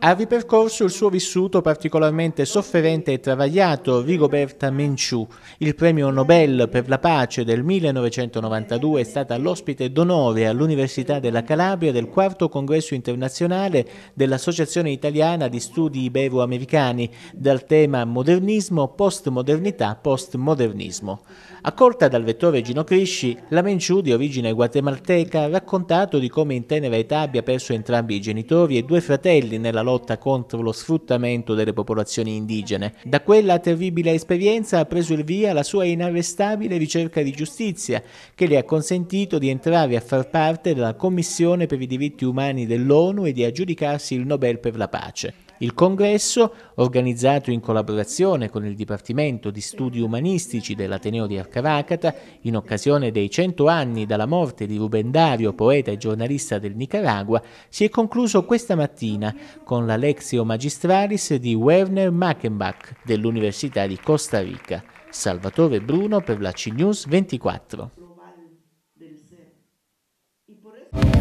Ha ripercorso il suo vissuto particolarmente sofferente e travagliato Rigoberta Menciù. Il premio Nobel per la pace del 1992 è stata l'ospite d'onore all'Università della Calabria del quarto congresso internazionale dell'Associazione Italiana di Studi Ibero-Americani dal tema modernismo, postmodernità, postmodernismo. Accolta dal vettore Gino Crisci, la Menciù di origine guatemalteca ha raccontato di come in tenera età abbia perso entrambi i genitori e due fratelli nella loro lotta contro lo sfruttamento delle popolazioni indigene. Da quella terribile esperienza ha preso il via la sua inarrestabile ricerca di giustizia, che le ha consentito di entrare a far parte della Commissione per i diritti umani dell'ONU e di aggiudicarsi il Nobel per la pace. Il congresso, organizzato in collaborazione con il Dipartimento di Studi Umanistici dell'Ateneo di Arcavacata, in occasione dei 100 anni dalla morte di Ruben Dario, poeta e giornalista del Nicaragua, si è concluso questa mattina con la Lexio Magistralis di Werner Mackenbach dell'Università di Costa Rica. Salvatore Bruno per la CNews 24.